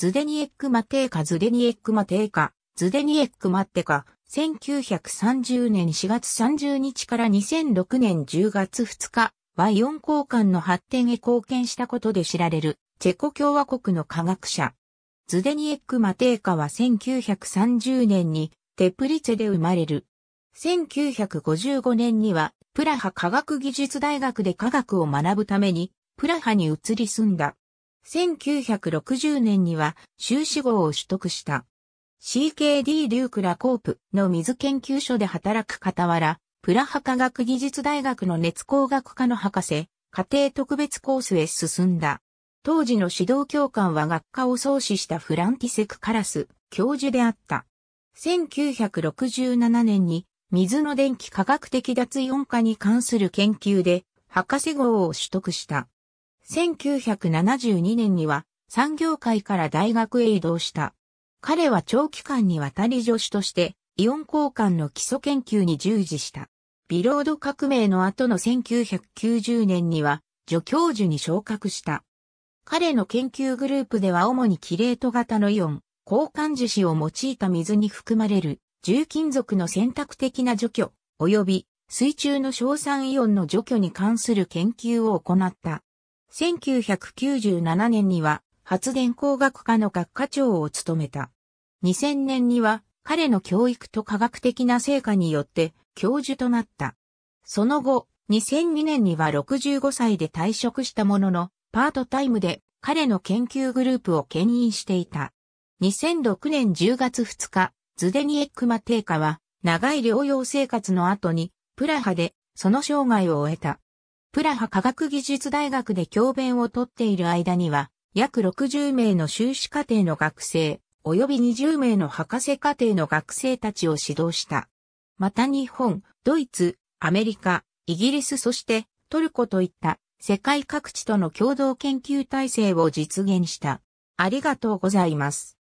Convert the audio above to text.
ズデニエックマテーカズデニエックマテーカ、ズデニエックマテカ、1930年4月30日から2006年10月2日は4交換の発展へ貢献したことで知られるチェコ共和国の科学者。ズデニエック・マテーカは1930年にテプリツェで生まれる。1955年にはプラハ科学技術大学で科学を学ぶためにプラハに移り住んだ。1960年には修士号を取得した。CKD デュークラコープの水研究所で働く傍ら、プラハ科学技術大学の熱工学科の博士、家庭特別コースへ進んだ。当時の指導教官は学科を創始したフランティセク・カラス教授であった。1967年に水の電気科学的脱イオン化に関する研究で博士号を取得した。1972年には産業界から大学へ移動した。彼は長期間にわたり助手として、イオン交換の基礎研究に従事した。ビロード革命の後の1990年には、助教授に昇格した。彼の研究グループでは主にキレート型のイオン、交換樹脂を用いた水に含まれる重金属の選択的な除去、及び水中の硝酸イオンの除去に関する研究を行った。1997年には発電工学科の学科長を務めた。2000年には彼の教育と科学的な成果によって教授となった。その後、2002年には65歳で退職したものの、パートタイムで彼の研究グループを牽引していた。2006年10月2日、ズデニエックマテイカは長い療養生活の後にプラハでその生涯を終えた。プラハ科学技術大学で教鞭をとっている間には、約60名の修士課程の学生、及び20名の博士課程の学生たちを指導した。また日本、ドイツ、アメリカ、イギリスそしてトルコといった世界各地との共同研究体制を実現した。ありがとうございます。